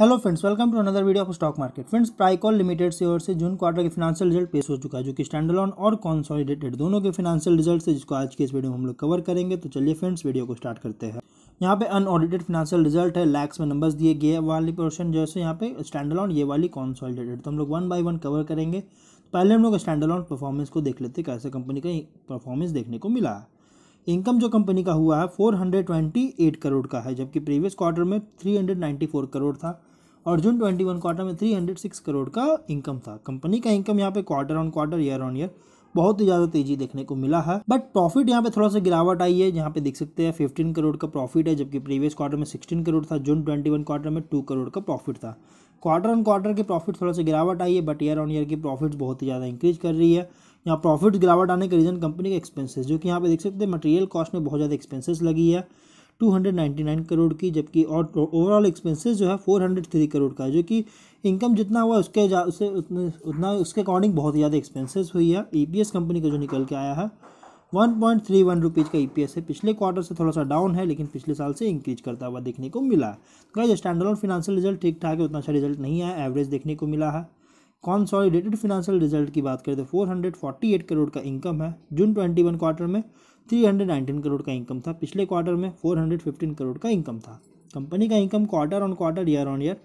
hello friends welcome to another video of stock market friends Pricol limited से और से June quarter के financial result पेश हो चुका है जो कि स्टैंडलॉन और कॉन्सोलिडेटेड दोनों के फिनेंशियल रिजल्ट से जिसको आज के इस वीडियो में हम लोग कवर करेंगे तो चलिए फ्रेंड्स वीडियो को स्टार्ट करते हैं यहाँ पे अनऑडिटेड फिनाशियल रिजल्ट है लैक्स में नंबर्स दिए गए वाली पोर्शन जैसे यहाँ पे स्टैंडलॉन ये वाली कॉन्सोलिडेटेड तो हम लोग वन बाई वन कवर करेंगे तो पहले हम लोग स्टैंडलॉन परफॉर्मेंस को देख लेते कैसे कंपनी का परफॉर्मेंस देखने को मिला है इनकम जो कंपनी का हुआ है 428 करोड़ का है जबकि प्रीवियस क्वार्टर में 394 करोड़ था और जून 21 क्वार्टर में 306 करोड़ का इनकम था कंपनी का इनकम यहाँ पे quarter on quarter year on year बहुत ही ज़्यादा तेजी देखने को मिला है बट प्रॉफिट यहाँ पे थोड़ा सा गिरावट आई है जहाँ पे देख सकते हैं फिफ्टीन करोड़ का प्रॉफिट है जबकि प्रीवियस क्वार्टर में सिक्सटीन करोड़ था जून वन क्वार्टर में टू करोड़ का प्रॉफिट था क्वार्टर ऑन क्वार्टर के प्रॉफिट थोड़ा सा गिरावट आई है बट ईयर ऑन ईयर की प्रॉफिट बहुत ही ज़्यादा इंक्रीज कर रही है यहाँ प्रॉफिट गिरावट आने का रीज़न कंपनी के एक्सपेंसेस जो कि यहाँ पे देख सकते हैं मटेरियल कॉस्ट में बहुत ज़्यादा एक्सपेंसेस लगी है 299 करोड़ की जबकि और ओवरऑल एक्सपेंसेस जो है 403 करोड़ का जो कि इनकम जितना हुआ उसके उसे उतना उसके अकॉर्डिंग बहुत ज़्यादा एक्सपेंसेस हुई है ई e कंपनी का जो निकल के आया है one point three one rupees का ईपीएस e है पिछले क्वार्टर से थोड़ा सा डाउन है लेकिन पिछले साल से इंक्रीज करता हुआ देखने को मिला है तो स्टैंडर्ड फाइनेंशियल रिजल्ट ठीक ठाक है उतना अच्छा रिजल्ट नहीं आया एवरेज देखने को मिला है कॉन्सॉलिडेटेड फिनेंशियल रिजल्ट की बात करें तो 448 करोड़ का इनकम है जून 21 क्वार्टर में 319 करोड़ का इनकम था पिछले क्वार्टर में 415 करोड़ का इनकम था कंपनी का income quarter on quarter year on year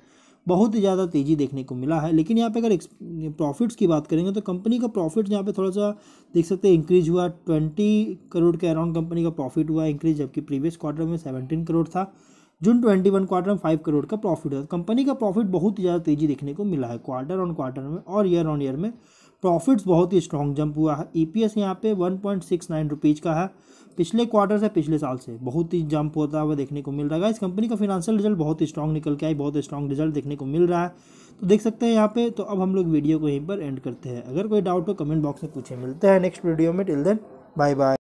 बहुत ही ज़्यादा तेज़ी देखने को मिला है लेकिन यहाँ पे अगर प्रॉफिट्स की बात करेंगे तो कंपनी का प्रॉफिट यहाँ पे थोड़ा सा देख सकते हैं इंक्रीज हुआ ट्वेंटी करोड़ के अराउंड कंपनी का प्रॉफिट हुआ इंक्रीज जबकि प्रीवियस क्वार्टर में सेवनटीन करोड़ था जून ट्वेंटी वन क्वार्टर में फाइव करोड़ का प्रॉफिट है कंपनी का प्रॉफिट बहुत ही ज़्यादा तेज़ी देखने को मिला है क्वार्टर ऑन क्वार्टर में और ईयर ऑन ईयर में प्रॉफिट्स बहुत ही स्ट्रॉन्ग जंप हुआ है ई पी एस यहाँ पे one point six nine rupees का है पिछले क्वार्टर से पिछले साल से बहुत ही जंप होता हुआ देखने को मिल रहा है इस कंपनी का फिनेंशियल रिजल्ट बहुत ही स्ट्रॉन्ग निकल के आई बहुत स्ट्रॉन्ग रिजल्ट देखने को मिल रहा है तो देख सकते हैं यहाँ पे तो अब हम लोग वीडियो को यहीं पर एंड करते हैं अगर कोई डाउट हो कमेंट बॉक्स में पूछे मिलते हैं नेक्स्ट वीडियो में टिल देन बाय बाय